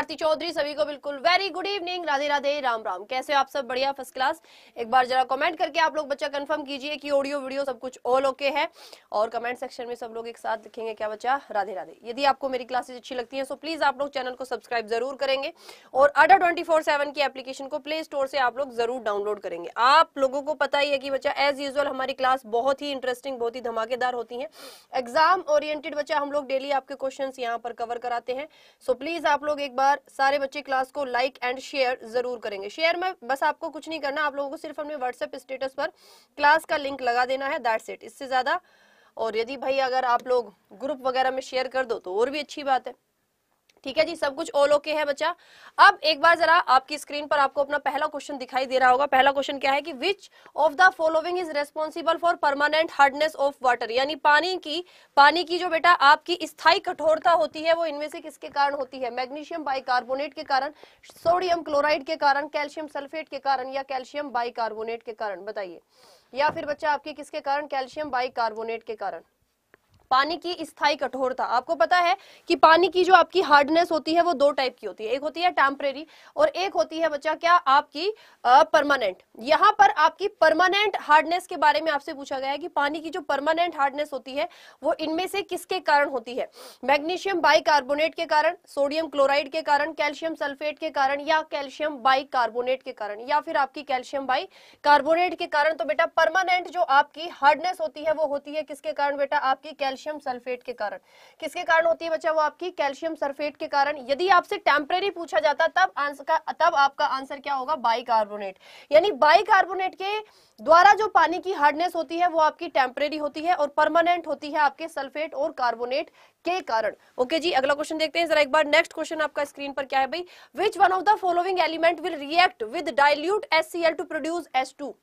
आरती चौधरी सभी को बिल्कुल very good evening Radhe Radhe Ram Ram कैसे आप सब बढ़िया फर्स्ट क्लास एक बार जरा कमेंट करके आप लोग बच्चा कंफर्म कीजिए कि ऑडियो वीडियो सब कुछ ऑल ओके है और कमेंट सेक्शन में सब लोग एक साथ लिखेंगे क्या बच्चा राधे राधे यदि आपको मेरी क्लासेज अच्छी लगती है सो प्लीज आप लोग चैनल को सब्सक्राइब जरूर करेंगे और अडर ट्वेंटी की एप्लीकेशन को प्ले स्टोर से आप लोग जरूर डाउनलोड करेंगे आप लोगों को पता ही है कि बच्चा एज यूजल हमारी क्लास बहुत ही इंटरेस्टिंग बहुत ही धमाकेदार होती है एग्जाम ओरिएंटेड बच्चा हम लोग डेली आपके क्वेश्चन यहाँ पर कवर कराते हैं सो प्लीज आप लोग एक बार बार सारे बच्चे क्लास को लाइक एंड शेयर जरूर करेंगे शेयर में बस आपको कुछ नहीं करना आप लोगों को सिर्फ अपने व्हाट्सएप स्टेटस पर क्लास का लिंक लगा देना है दैट्स इट इससे ज़्यादा और यदि भाई अगर आप लोग ग्रुप वगैरह में शेयर कर दो तो और भी अच्छी बात है ठीक है जी सब कुछ ऑल ओके है बच्चा अब एक बार जरा आपकी स्क्रीन पर आपको अपना पहला क्वेश्चन दिखाई दे रहा होगा पहला क्वेश्चन क्या है कि which of the following is responsible for permanent hardness of water यानी पानी की पानी की जो बेटा आपकी स्थायी कठोरता होती है वो इनमें से किसके कारण होती है मैग्नीशियम बाइकार्बोनेट के कारण सोडियम क्लोराइड के कारण कैल्शियम सल्फेट के कारण या कैल्शियम बाइकार्बोनेट के कारण बताइए या फिर बच्चा आपके किसके कारण कैल्शियम बाइकार्बोनेट के कारण पानी की स्थायी कठोरता आपको पता है कि पानी की जो आपकी हार्डनेस होती है वो दो टाइप की होती है एक होती है टेम्परेरी और एक होती है बच्चा क्या आपकी परमानेंट यहाँ पर आपकी परमानेंट हार्डनेस के बारे में आपसे पूछा गया है कि पानी की जो परमानेंट हार्डनेस होती है वो इनमें से किसके कारण होती है मैग्नीशियम बाई के कारण सोडियम क्लोराइड के कारण कैल्शियम सल्फेट के कारण या कैल्शियम बाई के कारण या फिर आपकी कैल्शियम बाई कार्बोनेट के कारण तो बेटा परमानेंट जो आपकी हार्डनेस होती है वो होती है किसके कारण बेटा आपकी कैल्शियम कैल्शियम सल्फेट के कारण किसके कारण होती है बच्चा वो आपकी कैल्शियम सल्फेट के कारण यदि आपसे टेम्परेरी पूछा जाता तब आंसर का तब आपका आंसर क्या होगा बाइकार्बोनेट यानी बाइकार्बोनेट के द्वारा जो पानी की हार्डनेस होती है वो आपकी टेम्परेरी होती है और परमानेंट होती है आपके सल्फेट और कार्बोनेट के कारण ओके जी अगला क्वेश्चन देखते हैं जरा एक बार नेक्स्ट क्वेश्चन आपका स्क्रीन पर क्या है भाई which one of the following element will react with dilute S to produce S two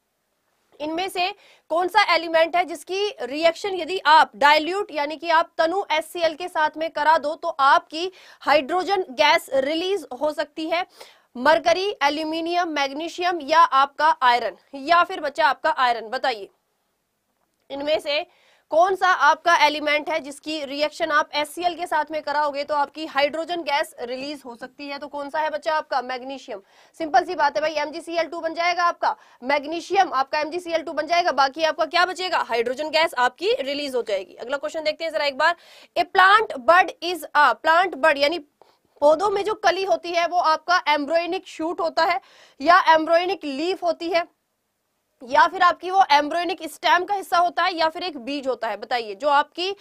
इनमें से कौन सा एलिमेंट है जिसकी रिएक्शन यदि आप डाइल्यूट यानी कि आप तनु एस के साथ में करा दो तो आपकी हाइड्रोजन गैस रिलीज हो सकती है मरकरी एल्यूमिनियम मैग्नीशियम या आपका आयरन या फिर बच्चा आपका आयरन बताइए इनमें से कौन सा आपका एलिमेंट है जिसकी रिएक्शन आप एस के साथ में कराओगे तो आपकी हाइड्रोजन गैस रिलीज हो सकती है तो कौन सा है बच्चा आपका मैग्नीशियम सिंपल सी बात है भाई एमजीसीएल बन जाएगा आपका मैग्नीशियम आपका एमजीसीएल बन जाएगा बाकी आपका क्या बचेगा हाइड्रोजन गैस आपकी रिलीज हो जाएगी अगला क्वेश्चन देखते हैं जरा एक बार a plant bud is a plant bud यानी पौधों में जो कली होती है वो आपका एम्ब्रोइनिक शूट होता है या एम्ब्रोइनिक लीफ होती है या फिर आपकी वो एम्ब्रोनिक स्टेम का हिस्सा होता है या फिर एक बीज होता है बताइए जो आपकी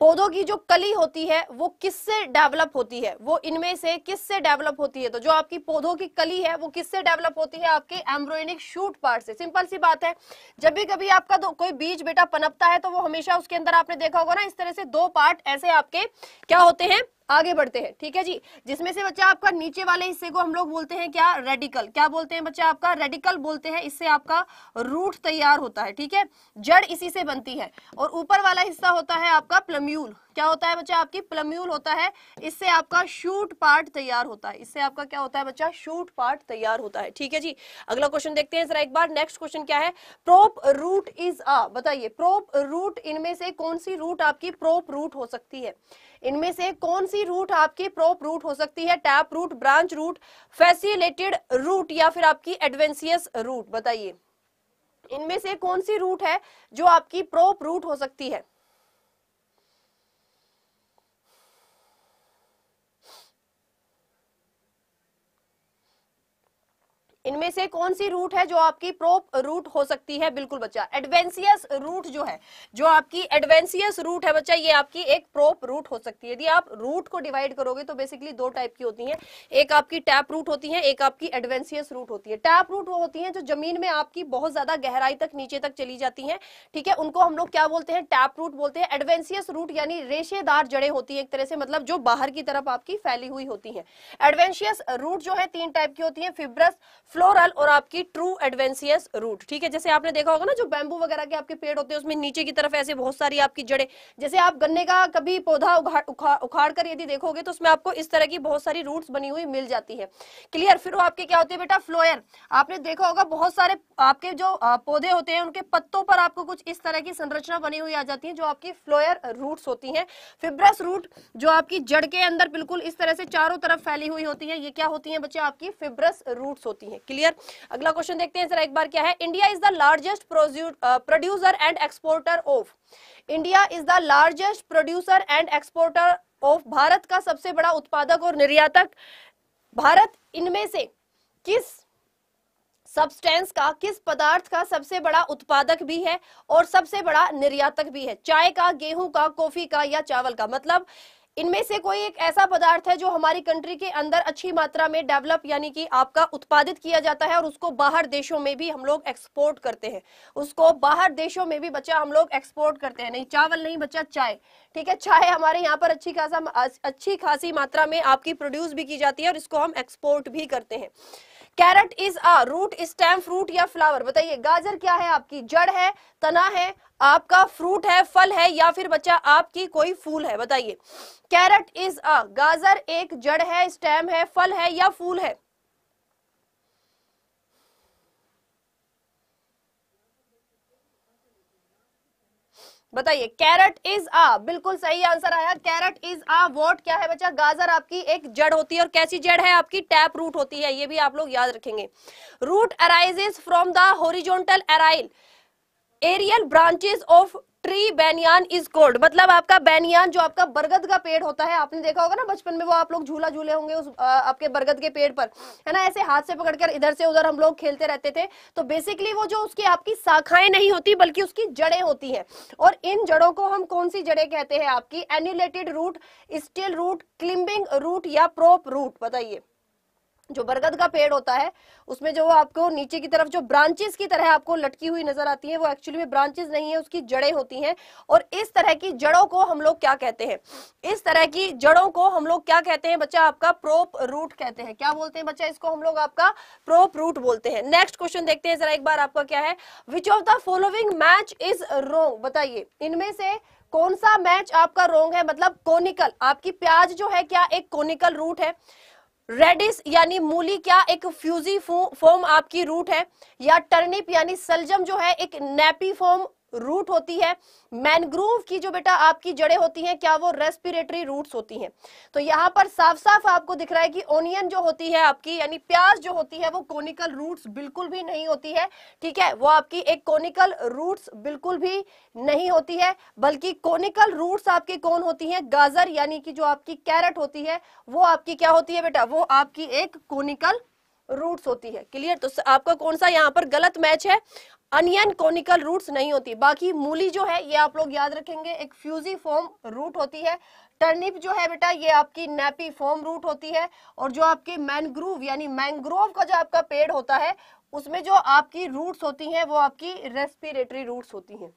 पौधों की जो कली होती है वो किससे डेवलप होती है वो इनमें से किससे डेवलप होती है तो जो आपकी पौधों की कली है वो किससे डेवलप होती है आपके एम्ब्रोइनिक शूट पार्ट से सिंपल सी बात है जब भी कभी आपका कोई बीज बेटा पनपता है तो वो हमेशा उसके अंदर आपने देखा होगा ना इस तरह से दो पार्ट ऐसे आपके क्या होते हैं आगे बढ़ते हैं ठीक है जी जिसमें से बच्चा आपका नीचे वाले हिस्से को हम लोग बोलते हैं क्या रेडिकल क्या बोलते हैं बच्चा आपका रेडिकल बोलते हैं इससे आपका रूट तैयार होता है ठीक है जड़ इसी से बनती है और ऊपर वाला हिस्सा होता है आपका प्लम्यूल क्या होता है बच्चा आपकी प्लम्यूल होता है इससे आपका शूट पार्ट तैयार होता है इससे आपका क्या होता है बच्चा शूट पार्ट तैयार होता है ठीक है जी अगला क्वेश्चन देखते हैं जरा एक बार नेक्स्ट क्वेश्चन क्या है प्रोप रूट इज अ बताइए प्रोप रूट इनमें से कौन सी रूट आपकी प्रोप रूट हो सकती है इनमें से कौन सी रूट आपकी प्रोप रूट हो सकती है tap root branch root fasciculated root या फिर आपकी एडवेंसियस रूट बताइए इनमें से कौन सी रूट है जो आपकी प्रोप रूट हो सकती है इनमें से कौन सी रूट है जो आपकी प्रोप रूट हो सकती है बिल्कुल बच्चा एडवेंसियस रूट जो है जो आपकी एडवेंसियस रूट है बच्चा ये आपकी एक प्रोप रूट हो सकती है यदि आप रूट को डिवाइड करोगे तो बेसिकली दो टाइप की होती है एक आपकी टैप रूट होती है एक आपकी एडवेंसियस रूट होती है टैप रूट वो होती है जो जमीन में आपकी बहुत ज्यादा गहराई तक नीचे तक चली जाती है ठीक है उनको हम लोग क्या बोलते हैं टैप रूट बोलते हैं एडवेंसियस रूट यानी रेशेदार जड़े होती है एक तरह से मतलब जो बाहर की तरफ आपकी फैली हुई होती है एडवेंशियस रूट जो है तीन टाइप की होती है फिब्रस फ्लोरल और आपकी ट्रू एडवेंसियस रूट ठीक है जैसे आपने देखा होगा ना जो बैंबू वगैरह के आपके पेड़ होते हैं उसमें नीचे की तरफ ऐसे बहुत सारी आपकी जड़े जैसे आप गन्ने का कभी पौधा उखाड़ कर यदि देखोगे तो उसमें आपको इस तरह की बहुत सारी रूट बनी हुई मिल जाती है क्लियर फिर वो आपके क्या होती है बेटा फ्लोयर आपने देखा होगा बहुत सारे आपके जो पौधे होते हैं उनके पत्तों पर आपको कुछ इस तरह की संरचना बनी हुई आ जाती है जो आपकी फ्लोयर रूट होती है फिब्रस रूट जो आपकी जड़ के अंदर बिल्कुल इस तरह से चारों तरफ फैली हुई होती है ये क्या होती है बच्चे आपकी फिब्रस रूट होती है क्लियर अगला क्वेश्चन देखते हैं सर एक बार क्या है India is the largest producer and exporter of India is the largest producer and exporter of भारत का सबसे बड़ा उत्पादक और निर्यातक भारत इनमें से किस सब्सटेंस का किस पदार्थ का सबसे बड़ा उत्पादक भी है और सबसे बड़ा निर्यातक भी है चाय का गेहूं का कॉफी का या चावल का मतलब इनमें से कोई एक ऐसा पदार्थ है जो हमारी कंट्री के अंदर अच्छी मात्रा में डेवलप यानी कि आपका उत्पादित किया जाता है और उसको बाहर देशों में भी हम लोग एक्सपोर्ट करते हैं उसको बाहर देशों में भी बच्चा हम लोग एक्सपोर्ट करते हैं नहीं चावल नहीं बच्चा चाय ठीक है चाय हमारे यहाँ पर अच्छी खासा अच्छी खासी मात्रा में आपकी प्रोड्यूस भी की जाती है और इसको हम एक्सपोर्ट भी करते हैं carrot is a root stem fruit या फ्लावर बताइए गाजर क्या है आपकी जड़ है तना है आपका फ्रूट है फल है या फिर बच्चा आपकी कोई फूल है बताइए कैरेट इज अ गाजर एक जड़ है स्टेम है फल है या फूल है बताइए कैरेट इज आ बिल्कुल सही आंसर आया कैरेट इज आ वॉट क्या है बच्चा गाजर आपकी एक जड़ होती है और कैसी जड़ है आपकी टैप रूट होती है ये भी आप लोग याद रखेंगे root arises from the horizontal aerial aerial branches of tree banyan is called मतलब आपका बैनियान जो आपका बरगद का पेड़ होता है आपने देखा होगा ना बचपन में वो आप लोग झूला झूले होंगे उस आपके बरगद के पेड़ पर है ना ऐसे हाथ से पकड़कर इधर से उधर हम लोग खेलते रहते थे तो बेसिकली वो जो उसकी आपकी शाखाएं नहीं होती बल्कि उसकी जड़ें होती हैं और इन जड़ों को हम कौन सी जड़े कहते हैं आपकी annulated root stilt root climbing root या प्रोप रूट बताइए जो बरगद का पेड़ होता है उसमें जो आपको नीचे की तरफ जो ब्रांचेस की तरह आपको लटकी हुई नजर आती है वो एक्चुअली में ब्रांचेस नहीं है उसकी जड़ें होती हैं और इस तरह की जड़ों को हम लोग क्या कहते हैं इस तरह की जड़ों को हम लोग क्या कहते हैं बच्चा आपका प्रोप रूट कहते हैं क्या बोलते हैं बच्चा इसको हम लोग आपका प्रोप रूट बोलते हैं नेक्स्ट क्वेश्चन देखते हैं जरा एक बार आपका क्या है which of the following match is wrong बताइए इनमें से कौन सा मैच आपका रोंग है मतलब कोनिकल आपकी प्याज जो है क्या एक कोनिकल रूट है रेडिस यानी मूली क्या एक फ्यूजी फॉर्म आपकी रूट है या टर्निप यानी सलजम जो है एक नेपी फॉर्म रूट होती है मैनग्रूव की जो बेटा आपकी जड़ें होती हैं क्या वो रेस्पिरेटरी रूट्स होती हैं तो यहाँ पर साफ साफ आपको दिख रहा है कि ओनियन जो होती है आपकी यानी प्याज जो होती है वो कोनिकल रूट्स बिल्कुल भी नहीं होती है ठीक है वो आपकी एक कोनिकल रूट्स बिल्कुल भी नहीं होती है बल्कि कोनिकल रूट्स आपकी कौन होती है गाजर यानी कि जो आपकी कैरेट होती है वो आपकी क्या होती है बेटा वो आपकी एक कोनिकल रूट्स होती है क्लियर तो आपका कौन सा यहाँ पर गलत मैच है अनियन कॉनिकल रूट्स नहीं होती बाकी मूली जो है ये आप लोग याद रखेंगे एक फ्यूजी फॉर्म रूट होती है टर्निप जो है बेटा ये आपकी नैपी फॉर्म रूट होती है और जो आपके मैनग्रोव यानी मैंग्रोव का जो आपका पेड़ होता है उसमें जो आपकी रूट्स होती हैं वो आपकी रेस्पिरेटरी रूट्स होती हैं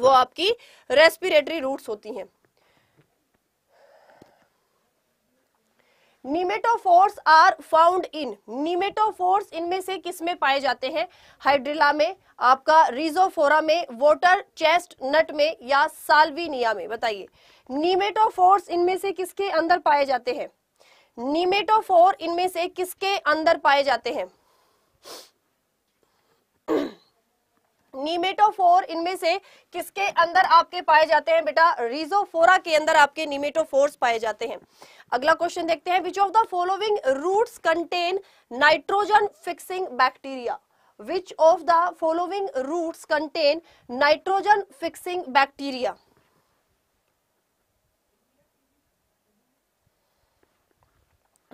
वो आपकी रेस्पिरेटरी रूट्स होती हैं pneumatophores are found in pneumatophores इनमें से किस में पाए जाते हैं हाइड्रिला में आपका रिजोफोरा में वोटर चेस्ट नट में या साल्विनिया में बताइए निमेटोफोर्स इनमें से किसके अंदर पाए जाते हैं निमेटोफोर इनमें से किसके अंदर पाए जाते हैं इनमें से किसके अंदर आपके पाए जाते हैं बेटा रिजोफोरा के अंदर आपके निमेटोफोर्स पाए जाते हैं अगला क्वेश्चन देखते हैं which of the following roots contain nitrogen fixing bacteria which of the following roots contain nitrogen fixing bacteria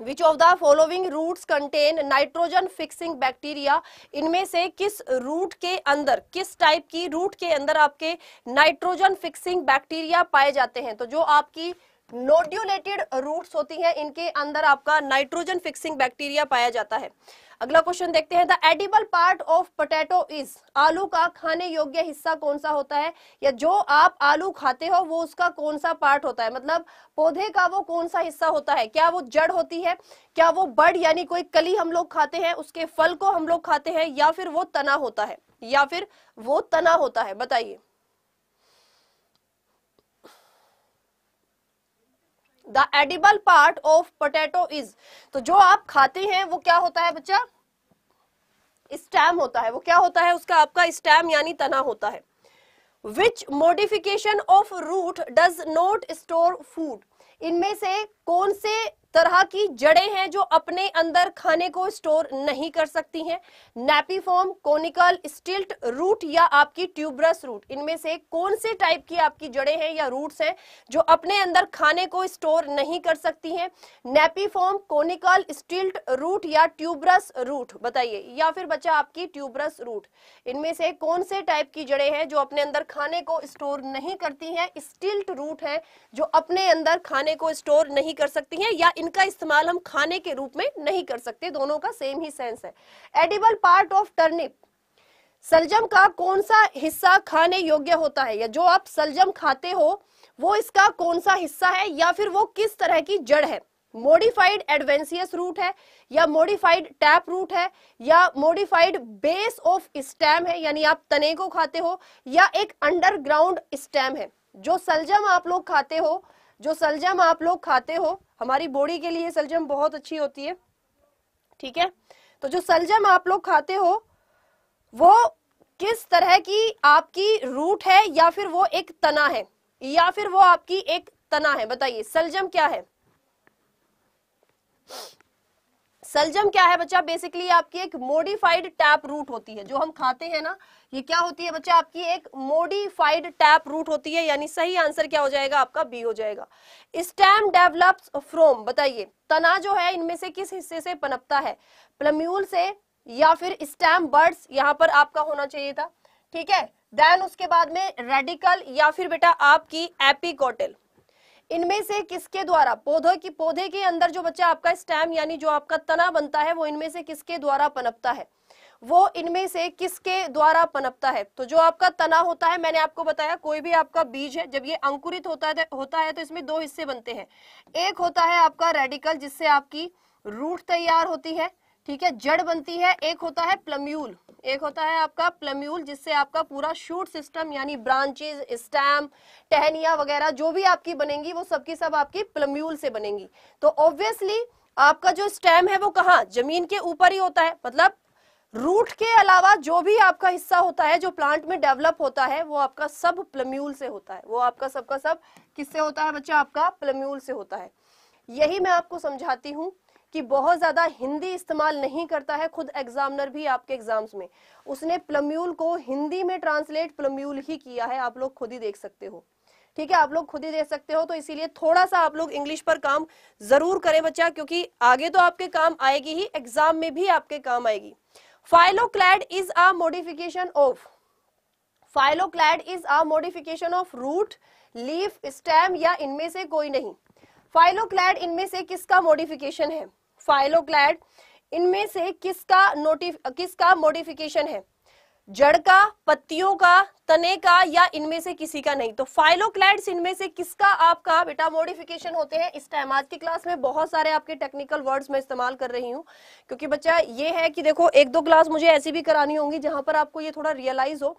which of the following roots contain nitrogen fixing bacteria इनमें से किस रूट के अंदर किस टाइप की रूट के अंदर आपके नाइट्रोजन फिक्सिंग बैक्टीरिया पाए जाते हैं तो जो आपकी नोड्यूलेटेड रूट्स होती हैं इनके अंदर आपका नाइट्रोजन फिक्सिंग बैक्टीरिया पाया जाता है अगला क्वेश्चन देखते हैं the edible part of potato is आलू का खाने योग्य हिस्सा कौन सा होता है या जो आप आलू खाते हो वो उसका कौन सा पार्ट होता है मतलब पौधे का वो कौन सा हिस्सा होता है क्या वो जड़ होती है क्या वो बड़ यानी कोई कली हम लोग खाते हैं उसके फल को हम लोग खाते हैं या फिर वो तना होता है या फिर वो तना होता है बताइए the edible part of potato is तो जो आप खाते हैं वो क्या होता है बच्चा स्टैम होता है वो क्या होता है उसका आपका स्टैम यानी तना होता है which modification of root does not store food इनमें से कौन से तरह की जड़ें हैं जो अपने अंदर खाने को स्टोर नहीं कर सकती हैं नेपीफॉर्म कोनिकल स्टिल्ट रूट या आपकी ट्यूबरस रूट इनमें से कौन से टाइप की आपकी जड़ें हैं या रूट्स हैं जो अपने अंदर खाने को स्टोर नहीं कर सकती हैं नेपीफॉर्म कोनिकल स्टिल्ट रूट या ट्यूबरस रूट बताइए या फिर बच्चा आपकी ट्यूबरस रूट इनमें से कौन से टाइप की जड़े हैं जो अपने अंदर खाने को स्टोर नहीं करती हैं स्टिल्ट रूट है जो अपने अंदर खाने को स्टोर नहीं कर सकती है या इनका इस्तेमाल हम खाने के रूप में नहीं कर सकते दोनों का सेम ही सेंस है एडिबल पार्ट ऑफ टर्निप सलजम का कौन सा हिस्सा खाने योग्य होता है या जो आप सलजम खाते हो वो इसका कौन सा हिस्सा है या फिर वो किस तरह की जड़ है मोडिफाइड एडवेंसियस रूट है या मोडिफाइड टैप रूट है या मोडिफाइड बेस ऑफ स्टैम है यानी आप तने को खाते हो या एक अंडरग्राउंड स्टैम है जो सलजम आप लोग खाते हो जो सलजम आप लोग खाते हो हमारी बॉडी के लिए सलजम बहुत अच्छी होती है ठीक है तो जो सलजम आप लोग खाते हो वो किस तरह की आपकी रूट है या फिर वो एक तना है या फिर वो आपकी एक तना है बताइए सलजम क्या है सलजम क्या है बच्चा बेसिकली आपकी एक मोडिफाइड टैप रूट होती है जो हम खाते हैं ना ये क्या होती है बच्चा आपकी एक मोडिफाइड टैप रूट होती है यानी सही आंसर क्या हो जाएगा आपका बी हो जाएगा स्टैम डेवलप्स फ्रोम बताइए तना जो है इनमें से किस हिस्से से पनपता है प्लम्यूल से या फिर स्टैम बर्ड्स यहाँ पर आपका होना चाहिए था ठीक है देन उसके बाद में रेडिकल या फिर बेटा आपकी एपिकोटल इनमें से किसके द्वारा पौधे की पौधे के अंदर जो बच्चा आपका स्टैम यानी जो आपका तना बनता है वो इनमें से किसके द्वारा पनपता है वो इनमें से किसके द्वारा पनपता है तो जो आपका तना होता है मैंने आपको बताया कोई भी आपका बीज है जब ये अंकुरित होता है होता है तो इसमें दो हिस्से बनते हैं एक होता है आपका रेडिकल जिससे आपकी रूट तैयार होती है ठीक है जड़ बनती है एक होता है प्लम्यूल एक होता है आपका प्लम्यूल जिससे आपका पूरा शूट सिस्टम यानी ब्रांचेज स्टैम टहनिया वगैरह जो भी आपकी बनेंगी वो सबकी सब आपकी प्लम्यूल से बनेंगी तो ऑब्वियसली आपका जो स्टैम है वो कहा जमीन के ऊपर ही होता है मतलब रूट के अलावा जो भी आपका हिस्सा होता है जो प्लांट में डेवलप होता है वो आपका सब प्लम्यूल से होता है वो आपका सबका सब किससे होता है बच्चा आपका प्लम्यूल से होता है यही मैं आपको समझाती हूँ कि बहुत ज़्यादा हिंदी इस्तेमाल नहीं करता है खुद एग्जामिनर भी आपके एग्जाम्स में उसने प्लम्यूल को हिंदी में ट्रांसलेट प्लम्यूल ही किया है आप लोग खुद ही देख सकते हो ठीक है आप लोग खुद ही देख सकते हो तो इसीलिए थोड़ा सा आप लोग इंग्लिश पर काम जरूर करें बच्चा क्योंकि आगे तो आपके काम आएगी ही एग्जाम में भी आपके काम आएगी phylloclade is a modification of phylloclade is a modification of root leaf stem या इनमें से कोई नहीं फाइलोक्लैड इनमें से किसका मोडिफिकेशन है फाइलोग्लैड इनमें से किसका नोटिफ किसका मोडिफिकेशन है जड़ का पत्तियों का तने का या इनमें से किसी का नहीं तो फाइलोक्लाइड्स इनमें से किसका आपका बेटा मॉडिफिकेशन होते हैं इस टाइम आज की क्लास में बहुत सारे आपके टेक्निकल वर्ड्स मैं इस्तेमाल कर रही हूँ क्योंकि बच्चा ये है कि देखो एक दो क्लास मुझे ऐसी भी करानी होंगी जहां पर आपको ये थोड़ा रियलाइज हो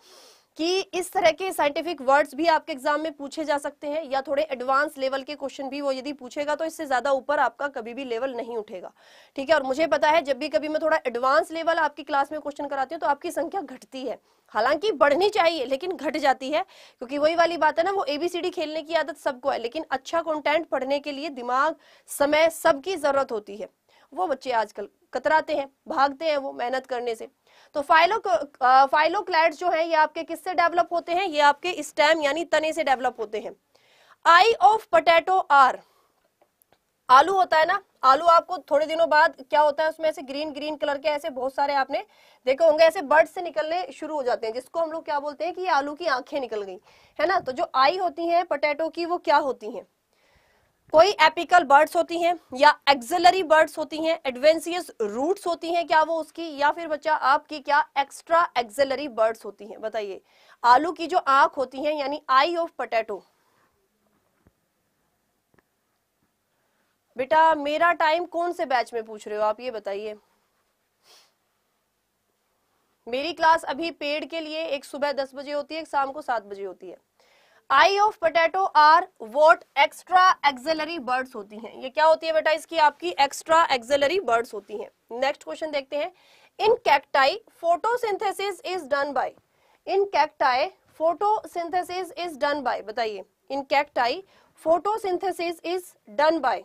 कि इस तरह के साइंटिफिक वर्ड्स भी आपके एग्जाम में पूछे जा सकते हैं या थोड़े एडवांस लेवल के क्वेश्चन भी वो यदि पूछेगा तो इससे ज्यादा ऊपर आपका कभी भी लेवल नहीं उठेगा ठीक है और मुझे पता है जब भी कभी मैं थोड़ा एडवांस लेवल आपकी क्लास में क्वेश्चन कराती हूँ तो आपकी संख्या घटती है हालांकि बढ़नी चाहिए लेकिन घट जाती है क्योंकि वही वाली बात है ना वो एबीसीडी खेलने की आदत सबको है लेकिन अच्छा कॉन्टेंट पढ़ने के लिए दिमाग समय सबकी जरूरत होती है वो बच्चे आजकल कतराते हैं भागते हैं वो मेहनत करने से तो फाइलो फाइलोक्लाइड्स जो है ये आपके किससे डेवलप होते हैं ये आपके स्टेम यानी तने से डेवलप होते हैं आई ऑफ पोटैटो आर आलू होता है ना आलू आपको थोड़े दिनों बाद क्या होता है उसमें ऐसे ग्रीन ग्रीन कलर के ऐसे बहुत सारे आपने देखे होंगे ऐसे बर्ड से निकलने शुरू हो जाते हैं जिसको हम लोग क्या बोलते हैं कि ये आलू की आंखें निकल गई है ना तो जो आई होती हैं पोटैटो की वो क्या होती हैं कोई एपिकल बर्ड्स होती हैं या एक्सिलरी बर्ड्स होती हैं एडवेंसियस रूट्स होती हैं क्या वो उसकी या फिर बच्चा आपकी क्या एक्स्ट्रा एक्सिलरी बर्ड्स होती हैं बताइए आलू की जो आंख होती है यानी आई ऑफ पोटैटो बेटा मेरा टाइम कौन से बैच में पूछ रहे हो आप ये बताइए मेरी क्लास अभी पेड़ के लिए एक सुबह दस बजे होती है एक शाम को सात बजे होती है आई ऑफ पोटैटो आर वोट एक्स्ट्रा एक्सेलरी बर्ड्स होती हैं ये क्या होती है बेटा इसकी आपकी एक्स्ट्रा एक्सेलरी बर्ड्स होती हैं नेक्स्ट क्वेश्चन देखते हैं in cacti photosynthesis is done by in cacti photosynthesis is done by बताइए in cacti photosynthesis is done by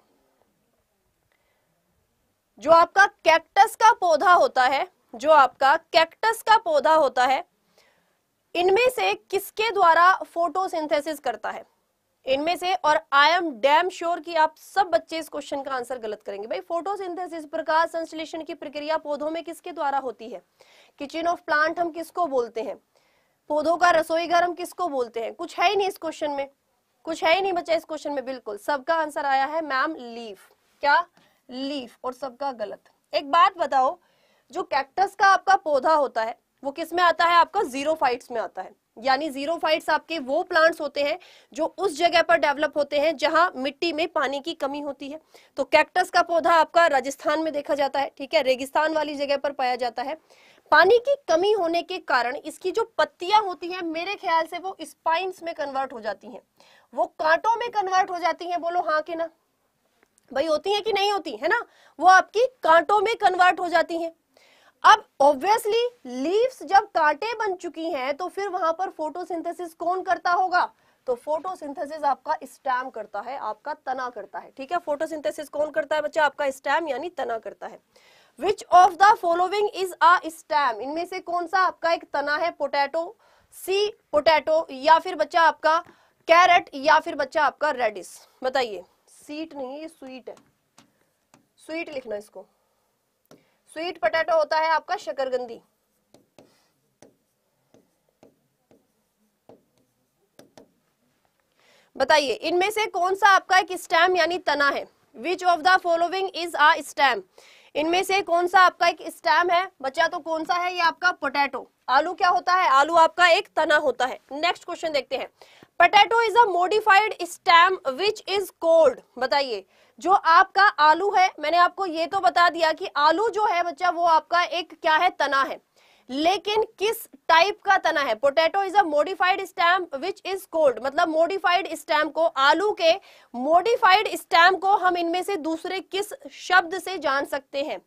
जो आपका कैक्टस का पौधा होता है जो आपका कैक्टस का पौधा होता है इनमें से किसके द्वारा फोटोसिंथेसिस करता है इनमें से और आई एम डैम श्योर कि आप सब बच्चे इस क्वेश्चन का आंसर गलत करेंगे भाई फोटोसिंथेसिस प्रकाश संश्लेषण की प्रक्रिया पौधों में किसके द्वारा होती है किचन ऑफ प्लांट हम किसको बोलते हैं पौधों का रसोई घर हम किसको बोलते हैं कुछ है ही नहीं इस क्वेश्चन में कुछ है ही नहीं बच्चा इस क्वेश्चन में बिल्कुल सबका आंसर आया है मैम लीफ क्या लीफ और सबका गलत एक बात बताओ जो कैक्टस का आपका पौधा होता है वो किस में आता है आपका जीरो फाइट्स में आता है यानी जीरो फाइट्स आपके वो प्लांट्स होते हैं जो उस जगह पर डेवलप होते हैं जहां मिट्टी में पानी की कमी होती है तो कैक्टस का पौधा आपका राजस्थान में देखा जाता है ठीक है रेगिस्तान वाली जगह पर पाया जाता है पानी की कमी होने के कारण इसकी जो पत्तियां होती हैं मेरे ख्याल से वो स्पाइन में कन्वर्ट हो जाती हैं वो कांटों में कन्वर्ट हो जाती हैं बोलो हाँ कि ना भाई होती है कि नहीं होती है ना वो आपकी कांटों में कन्वर्ट हो जाती हैं अब ऑब्वियसली लीव्स जब कांटे बन चुकी हैं तो फिर वहां पर फोटोसिंथेसिस कौन करता होगा तो फोटोसिंथेसिस आपका स्टैम करता है आपका तना करता है ठीक है फोटोसिंथेसिस कौन करता है बच्चा आपका स्टैम यानी तना करता है which of the following is a stem इनमें से कौन सा आपका एक तना है पोटैटो सी पोटैटो या फिर बच्चा आपका कैरेट या फिर बच्चा आपका रेडिस बताइए सीट नहीं ये स्वीट है स्वीट लिखना इसको स्वीट पटेटो होता है आपका शकरगंदी बताइए इनमें से कौन सा आपका एक स्टैम यानी तना है which of the following is a stem इनमें से कौन सा आपका एक स्टैम है बच्चा तो कौन सा है ये आपका पोटैटो आलू क्या होता है आलू आपका एक तना होता है नेक्स्ट क्वेश्चन देखते हैं potato is a modified stem which is called बताइए जो आपका आलू है मैंने आपको ये तो बता दिया कि आलू जो है बच्चा वो आपका एक क्या है तना है लेकिन किस टाइप का तना है potato is a modified stem which is called मतलब मोडिफाइड स्टैम्प को आलू के मोडिफाइड स्टैम्प को हम इनमें से दूसरे किस शब्द से जान सकते हैं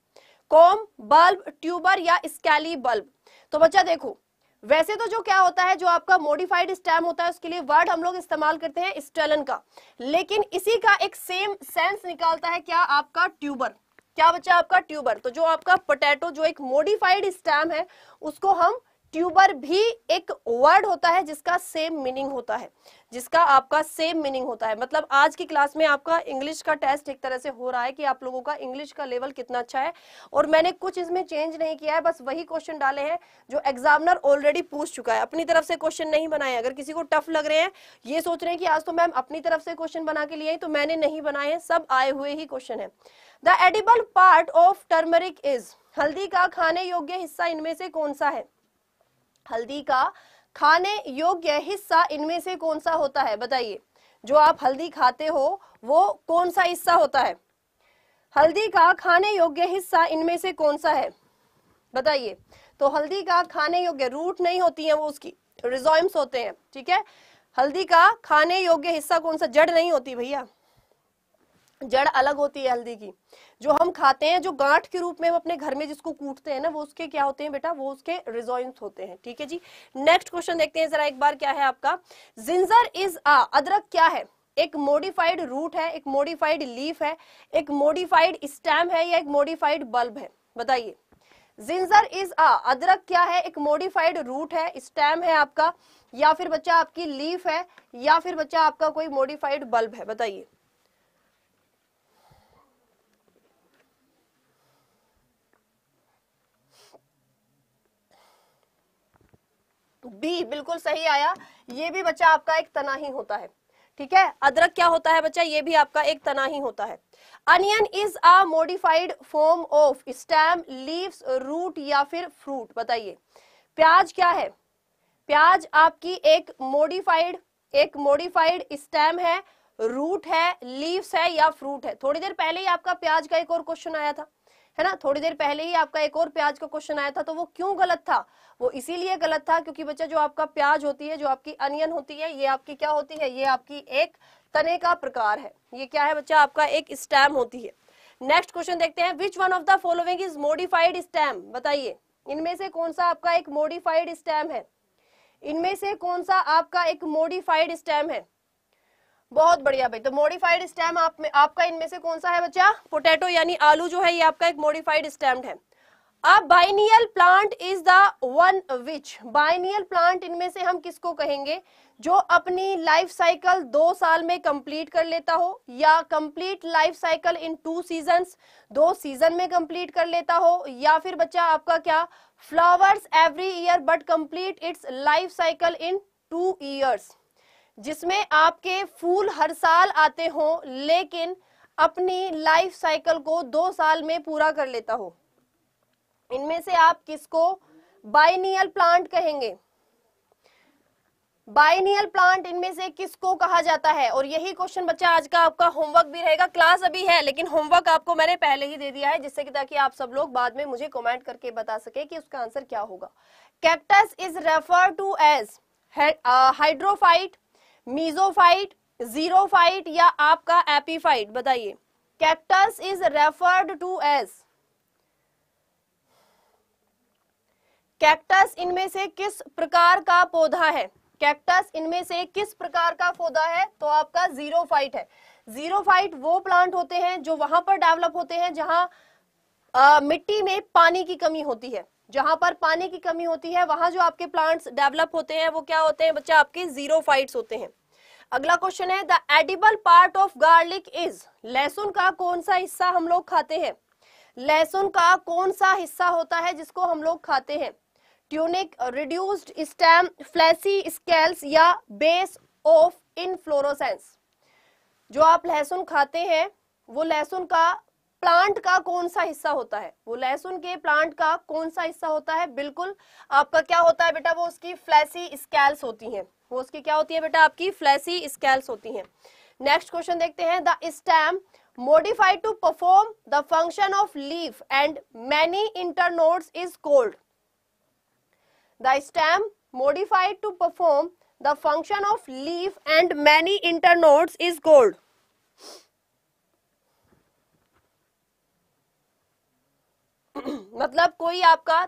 कॉम बल्ब ट्यूबर या स्कैली बल्ब तो बच्चा देखो वैसे तो जो क्या होता है जो आपका मॉडिफाइड स्टैम होता है उसके लिए वर्ड हम लोग इस्तेमाल करते हैं स्टेलन का लेकिन इसी का एक सेम सेंस निकालता है क्या आपका ट्यूबर क्या बच्चा आपका ट्यूबर तो जो आपका पोटैटो जो एक मॉडिफाइड स्टैम है उसको हम ट्यूबर भी एक वर्ड होता है जिसका सेम मीनिंग होता है जिसका आपका सेम मीनिंग होता है मतलब आज की क्लास में आपका इंग्लिश का टेस्ट एक तरह से हो रहा है कि आप लोगों का इंग्लिश का लेवल कितना अच्छा है और मैंने कुछ इसमें चेंज नहीं किया है बस वही क्वेश्चन डाले हैं जो एग्जामिनर ऑलरेडी पूछ चुका है अपनी तरफ से क्वेश्चन नहीं बनाए अगर किसी को टफ लग रहे हैं ये सोच रहे हैं कि आज तो मैम अपनी तरफ से क्वेश्चन बना के लिए तो मैंने नहीं बनाए हैं सब आए हुए ही क्वेश्चन है the edible part of turmeric is हल्दी का खाने योग्य हिस्सा इनमें से कौन सा है हल्दी का खाने योग्य हिस्सा इनमें से कौन सा होता है बताइए जो आप हल्दी खाते हो वो कौन सा हिस्सा होता है हल्दी का खाने योग्य हिस्सा इनमें से कौन सा है बताइए तो हल्दी का खाने योग्य रूट नहीं होती है वो उसकी रिजॉइम्स होते हैं ठीक है हल्दी का खाने योग्य हिस्सा कौन सा जड़ नहीं होती भैया जड़ अलग होती है हल्दी की जो हम खाते हैं जो गांठ के रूप में हम अपने घर में जिसको कूटते हैं ना वो उसके क्या होते हैं बेटा वो उसके रिजॉइंस होते हैं ठीक है जी नेक्स्ट क्वेश्चन देखते हैं जरा एक बार क्या है आपका जिंजर इज आ अदरक क्या है एक मोडिफाइड रूट है एक मोडिफाइड लीफ है एक मोडिफाइड स्टैम है या एक मोडिफाइड बल्ब है बताइए जिंजर इज आ अदरक क्या है एक मोडिफाइड रूट है स्टैम है आपका या फिर बच्चा आपकी लीफ है या फिर बच्चा आपका कोई मोडिफाइड बल्ब है बताइए बी बिल्कुल सही आया ये भी बच्चा आपका एक तना ही होता है ठीक है अदरक क्या होता है बच्चा ये भी आपका एक तना ही होता है onion is a modified form of stem leaves root या फिर फ्रूट बताइए प्याज क्या है प्याज आपकी एक मोडिफाइड एक मोडिफाइड स्टेम है रूट है लीव्स है या फ्रूट है थोड़ी देर पहले ही आपका प्याज का एक और क्वेश्चन आया था है ना थोड़ी देर पहले ही आपका एक और प्याज का क्वेश्चन आया था तो वो क्यों गलत था वो इसीलिए गलत था क्योंकि बच्चा जो आपका प्याज होती है जो आपकी अनियन होती है ये आपकी क्या होती है ये आपकी एक तने का प्रकार है ये क्या है बच्चा आपका एक स्टैम होती है नेक्स्ट क्वेश्चन देखते हैं which one of the following is modified stem बताइए इनमें से कौन सा आपका एक मोडिफाइड स्टैम है इनमें से कौन सा आपका एक मोडिफाइड स्टैम है बहुत बढ़िया भाई तो मॉडिफाइड स्टैम आप में आपका इनमें से कौन सा है बच्चा पोटैटो यानी आलू जो है ये आपका एक मॉडिफाइड स्टेम्ड है अब biennial plant is the one which biennial plant इनमें से हम किसको कहेंगे जो अपनी लाइफ साइकिल दो साल में कंप्लीट कर लेता हो या complete life cycle in two season दो सीजन में कंप्लीट कर लेता हो या फिर बच्चा आपका क्या flowers every year but complete its life cycle in two years जिसमें आपके फूल हर साल आते हो लेकिन अपनी लाइफ साइकिल को दो साल में पूरा कर लेता हो इनमें से आप किसको बाइनियल प्लांट कहेंगे बाइनियल प्लांट इनमें से किसको कहा जाता है और यही क्वेश्चन बच्चा आज का आपका होमवर्क भी रहेगा क्लास अभी है लेकिन होमवर्क आपको मैंने पहले ही दे दिया है जिससे कि ताकि आप सब लोग बाद में मुझे कमेंट करके बता सके कि उसका आंसर क्या होगा cactus is refer to as hydrophyte mesophyte xerophyte या आपका एपीफाइट बताइए cactus is referred to as cactus इनमें से किस प्रकार का पौधा है कैक्टस इनमें से किस प्रकार का पौधा है तो आपका जीरो फाइट है जीरो फाइट वो प्लांट होते हैं जो वहां पर डेवलप होते हैं जहां आ, मिट्टी में पानी की कमी होती है जहां पर पानी की कमी होती है वहां जो आपके प्लांट्स डेवलप होते हैं वो क्या होते हैं बच्चा आपके जीरो फाइट्स होते हैं अगला क्वेश्चन है the edible part of garlic is लहसुन का कौन सा हिस्सा हम लोग खाते हैं लहसुन का कौन सा हिस्सा होता है जिसको हम लोग खाते हैं tunic reduced stem fleshy scales या बेस ऑफ इनफ्लोरोसेंस जो आप लहसुन खाते हैं वो लहसुन का प्लांट का कौन सा हिस्सा होता है वो लहसुन के प्लांट का कौन सा हिस्सा होता है बिल्कुल आपका क्या होता है बेटा वो उसकी फ्लैसी स्केल्स होती हैं वो उसकी क्या होती है बेटा आपकी फ्लैसी स्केल्स होती हैं नेक्स्ट क्वेश्चन देखते हैं the stem modified to perform the function of leaf and many internode is called the stem modified to perform the function of leaf and many internode is called मतलब कोई आपका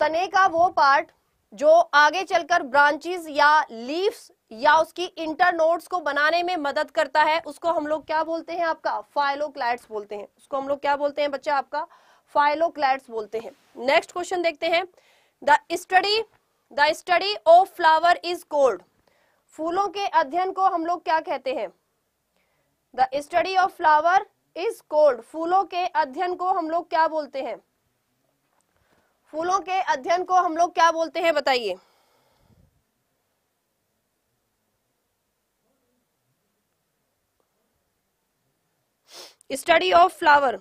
तने का वो पार्ट जो आगे चलकर ब्रांचेस या लीव्स या उसकी इंटरनोड्स को बनाने में मदद करता है उसको हम लोग क्या बोलते हैं आपका फाइलोक्लाइट्स बोलते हैं उसको हम लोग क्या बोलते हैं बच्चा आपका फाइलोक्लाइट्स बोलते हैं नेक्स्ट क्वेश्चन देखते हैं the study the study of flower is called फूलों के अध्ययन को हम लोग क्या कहते हैं the study of flower is called फूलों के अध्ययन को हम लोग क्या बोलते हैं फूलों के अध्ययन को हम लोग क्या बोलते हैं बताइए स्टडी ऑफ फ्लावर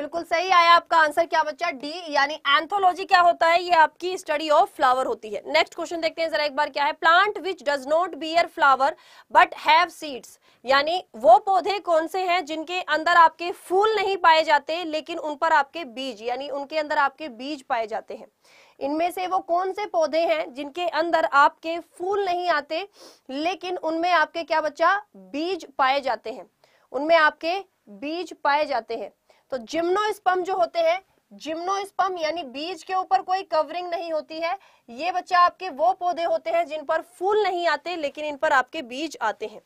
बिल्कुल सही आया आपका आंसर क्या बच्चा डी यानी एंथोलॉजी क्या होता है ये आपकी स्टडी ऑफ फ्लावर होती है नेक्स्ट क्वेश्चन देखते हैं जरा एक बार क्या है plant which does not bear flower but have seeds यानी वो पौधे कौन से हैं जिनके अंदर आपके फूल नहीं पाए जाते लेकिन उन पर आपके बीज यानी उनके अंदर आपके बीज पाए जाते हैं इनमें से वो कौन से पौधे हैं जिनके अंदर आपके फूल नहीं आते लेकिन उनमें आपके क्या बच्चा बीज पाए जाते हैं उनमें आपके बीज पाए जाते हैं तो जिम्नोस्पम जो होते हैं जिम्नोस्पम यानी बीज के ऊपर कोई कवरिंग नहीं होती है ये बच्चा आपके वो पौधे होते हैं जिन पर फूल नहीं आते लेकिन इन पर आपके बीज आते हैं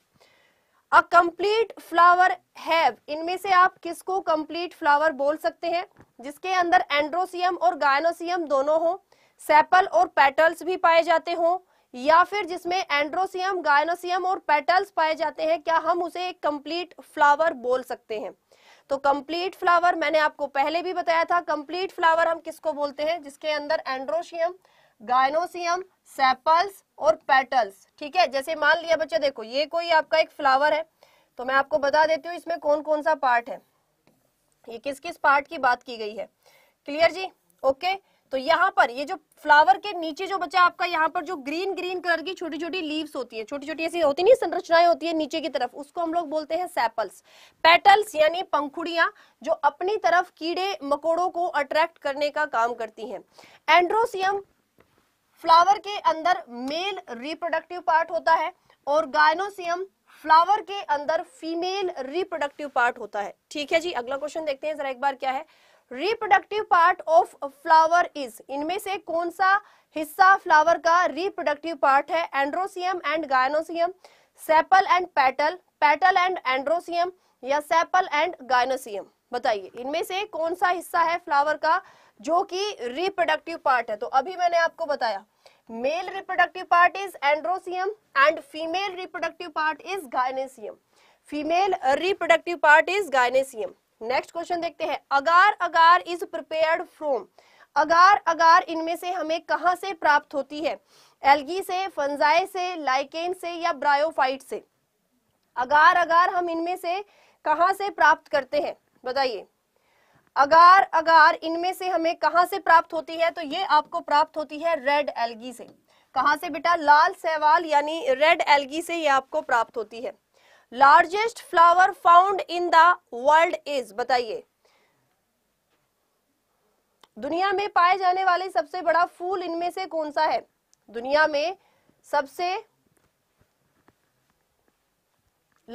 अ कंप्लीट फ्लावर हैव इनमें से आप किसको कंप्लीट फ्लावर बोल सकते हैं जिसके अंदर एंड्रोसियम और गायनोसियम दोनों हो सेपल और पेटल्स भी पाए जाते हो या फिर जिसमें एंड्रोसियम गायनोसियम और पेटल्स पाए जाते हैं क्या हम उसे एक कंप्लीट फ्लावर बोल सकते हैं तो कंप्लीट फ्लावर मैंने आपको पहले भी बताया था कंप्लीट फ्लावर हम किसको बोलते हैं जिसके अंदर एंड्रोशियम गायनोसियम सेपल्स और पेटल्स ठीक है जैसे मान लिया बच्चे देखो ये कोई आपका एक फ्लावर है तो मैं आपको बता देती हूँ इसमें कौन कौन सा पार्ट है ये किस किस पार्ट की बात की गई है क्लियर जी ओके okay? तो यहाँ पर ये जो फ्लावर के नीचे जो बचा आपका यहाँ पर जो ग्रीन ग्रीन कलर की छोटी छोटी लीव्स होती है छोटी छोटी ऐसी होती नहीं संरचनाएं होती है नीचे की तरफ उसको हम लोग बोलते हैं सैपल्स पेटल्स यानी पंखुड़िया जो अपनी तरफ कीड़े मकोड़ों को अट्रैक्ट करने का काम करती है एंड्रोसियम फ्लावर के अंदर मेल रिप्रोडक्टिव पार्ट होता है और गायनोसियम फ्लावर के अंदर फीमेल रिप्रोडक्टिव पार्ट होता है ठीक है जी अगला क्वेश्चन देखते हैं जरा एक बार क्या है reproductive part of flower is इनमें से कौन सा हिस्सा फ्लावर का रिप्रोडक्टिव पार्ट है androecium and gynoecium sepal and petal petal and androecium या सेपल एंड गायनोसियम बताइए इनमें से कौन सा हिस्सा है फ्लावर का जो कि रिप्रोडक्टिव पार्ट है तो अभी मैंने आपको बताया male reproductive part is androecium and female reproductive part is gynoecium female reproductive part is gynoecium next question देखते हैं agar agar is prepared from agar agar इनमें से हमें कहां से प्राप्त होती है एल्गी से फंजाई से लाइकेन से या ब्रायोफाइट से अगार अगार हम इनमें से कहां से प्राप्त करते हैं बताइए अगार अगार इनमें से हमें कहां से प्राप्त होती है तो ये आपको प्राप्त होती है रेड एल्गी से कहां से बेटा लाल सहवाल यानी रेड एल्गी से ये आपको प्राप्त होती है largest flower found in the world is बताइए दुनिया में पाए जाने वाले सबसे बड़ा फूल इनमें से कौन सा है दुनिया में सबसे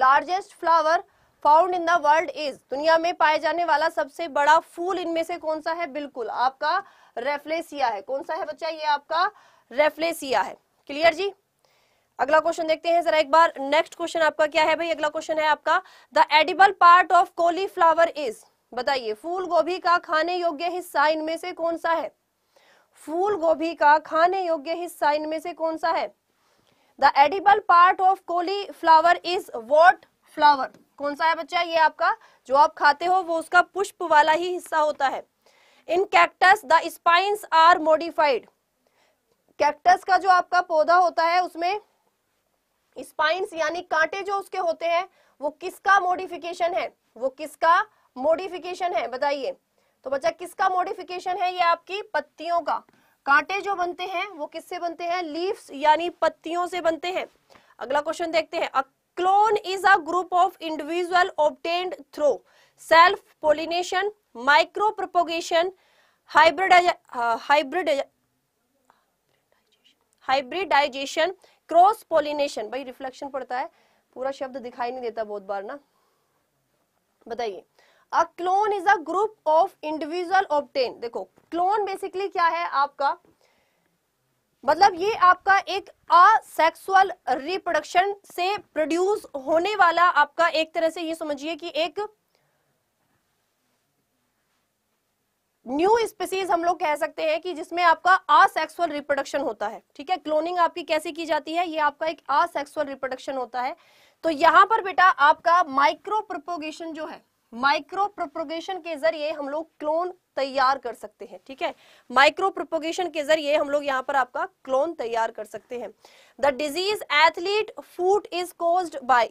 largest flower found in the world is दुनिया में पाए जाने वाला सबसे बड़ा फूल इनमें से कौन सा है बिल्कुल आपका रेफ्लेसिया है कौन सा है बच्चा ये आपका रेफ्लेसिया है क्लियर जी अगला क्वेश्चन देखते हैं जरा एक बार नेक्स्ट क्वेश्चन आपका क्या है भाई अगला क्वेश्चन है आपका the edible part of flower is बताइए फूल गोभी का खाने योग्य हिस्सा इनमें से कौन सा है फूल गोभी का खाने योग्य हिस्सा इनमें से कौन सा है the edible part of cauliflower is what flower कौन सा है बच्चा ये आपका जो आप खाते हो वो उसका पुष्प वाला ही हिस्सा होता है in cactus the spines are modified cactus का जो आपका पौधा होता है उसमें स्पाइंस यानी कांटे जो उसके होते हैं वो किसका मोडिफिकेशन है वो किसका मोडिफिकेशन है बताइए तो बच्चा किसका मोडिफिकेशन है ये आपकी पत्तियों का कांटे जो बनते हैं वो किससे बनते हैं लीव्स यानी पत्तियों से बनते हैं अगला क्वेश्चन देखते हैं a clone is a group of individual obtained through self pollination micro propagation hybrid hybridisation cross pollination भाई रिफ्लेक्शन पड़ता है पूरा शब्द दिखाई नहीं देता बहुत बार ना बताइए a clone is a group of individual obtain देखो क्लोन बेसिकली क्या है आपका मतलब ये आपका एक असेक्सुअल रिप्रोडक्शन से प्रोड्यूस होने वाला आपका एक तरह से ये समझिए कि एक न्यू स्पीसीज हम लोग कह सकते हैं कि जिसमें आपका असेक्सुअल रिप्रोडक्शन होता है ठीक है क्लोनिंग आपकी कैसे की जाती है ये आपका एक असेक्सुअल रिप्रोडक्शन होता है तो यहाँ पर बेटा आपका माइक्रो प्रोपोगेशन जो है माइक्रो प्रोपोगेशन के जरिए हम लोग क्लोन तैयार कर सकते हैं ठीक है माइक्रो प्रोपोगेशन के जरिए हम लोग यहाँ पर आपका क्लोन तैयार कर सकते हैं the disease athlete foot is caused by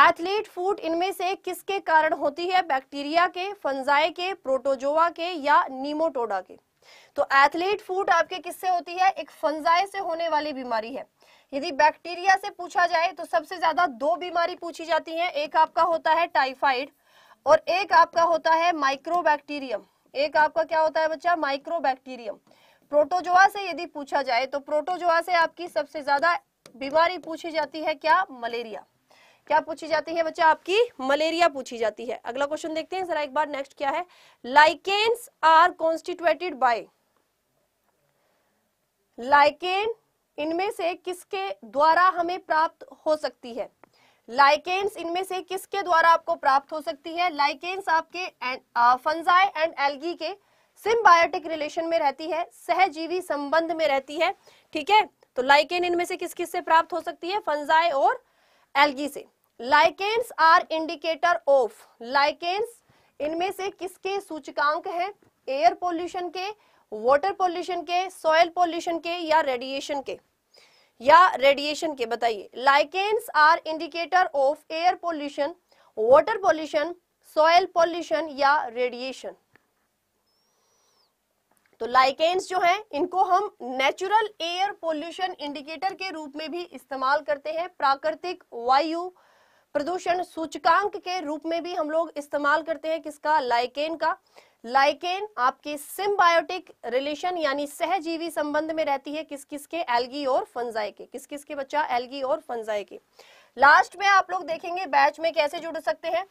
athlete foot इनमें से किसके कारण होती है बैक्टीरिया के फंजाए के प्रोटोजोआ के या नीमोटोडा के तो एथलीट फूट आपके किससे होती है एक फंजाए से होने वाली बीमारी है यदि बैक्टीरिया से पूछा जाए तो सबसे ज्यादा दो बीमारी पूछी जाती हैं एक आपका होता है टाइफाइड और एक आपका होता है माइक्रोबैक्टीरियम एक आपका क्या होता है बच्चा माइक्रोबैक्टीरियम प्रोटोजोआ से यदि पूछा जाए तो प्रोटोजोआ से आपकी सबसे ज्यादा बीमारी पूछी जाती है क्या मलेरिया क्या पूछी जाती है बच्चा आपकी मलेरिया पूछी जाती है अगला क्वेश्चन देखते हैं जरा एक बार नेक्स्ट क्या है lichens are constituted by lichen इनमें से किसके द्वारा हमें प्राप्त हो सकती है लाइकेन्स इनमें से किसके द्वारा आपको प्राप्त हो सकती है लाइकेन्स आपके फंजाई एंड एल्गी के सिम्बायोटिक रिलेशन में रहती है सहजीवी संबंध में रहती है ठीक है तो लाइकेन इनमें से किस किस से प्राप्त हो सकती है फंजाई और एल्गी से lichens are indicator of lichens इनमें से किसके सूचकांक हैं एयर पोल्यूशन के वाटर पोल्यूशन के सॉयल पोल्यूशन के या रेडिएशन के या रेडिएशन के बताइए lichens are indicator of air pollution water pollution soil pollution या रेडिएशन तो लाइकेन्स जो हैं इनको हम नेचुरल एयर पोल्यूशन इंडिकेटर के रूप में भी इस्तेमाल करते हैं प्राकृतिक वायु प्रदूषण सूचकांक के रूप में भी हम लोग इस्तेमाल करते हैं किसका लाइकेन का लाइकेन आपके सिम्बायोटिक रिलेशन यानी सहजीवी संबंध में रहती है किस किसके एलगी एल्गी और फंजाए के किस किसके बच्चा एल्गी और फंजाई के लास्ट में आप लोग देखेंगे बैच में कैसे जुड़ सकते हैं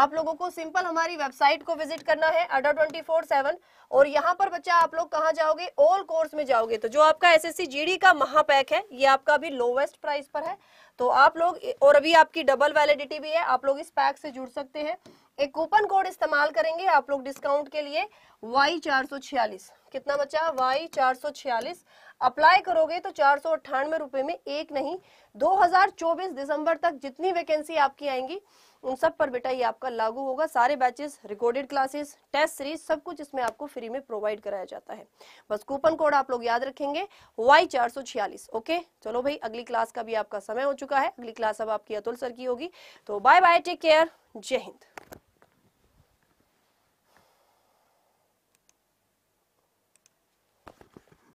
आप लोगों को सिंपल हमारी वेबसाइट को विजिट करना है अडर ट्वेंटी फोर सेवन और यहाँ पर बच्चा आप लोग कहाँ जाओगे ऑल कोर्स में जाओगे तो जो आपका S S C G D का महापैक है ये आपका अभी लोवेस्ट प्राइस पर है तो आप लोग और अभी आपकी डबल वैलिडिटी भी है आप लोग इस पैक से जुड़ सकते हैं एक कूपन कोड इस्तेमाल करेंगे आप लोग डिस्काउंट के लिए वाई चार सौ छियालीस कितना बचा वाई चार सौ छियालीस अप्लाई करोगे तो चार सौ अट्ठानवे रुपए में एक नहीं 2024 दिसंबर तक जितनी वैकेंसी आपकी आएंगी उन सब पर बेटा ये आपका लागू होगा सारे batches recorded classes test series सब कुछ इसमें आपको फ्री में प्रोवाइड कराया जाता है बस कूपन कोड आप लोग याद रखेंगे वाई चार सौ छियालीस ओके चलो भाई अगली क्लास का भी आपका समय हो चुका है अगली क्लास अब आपकी अतुल सर की होगी तो बाय बाय टेक केयर जय हिंद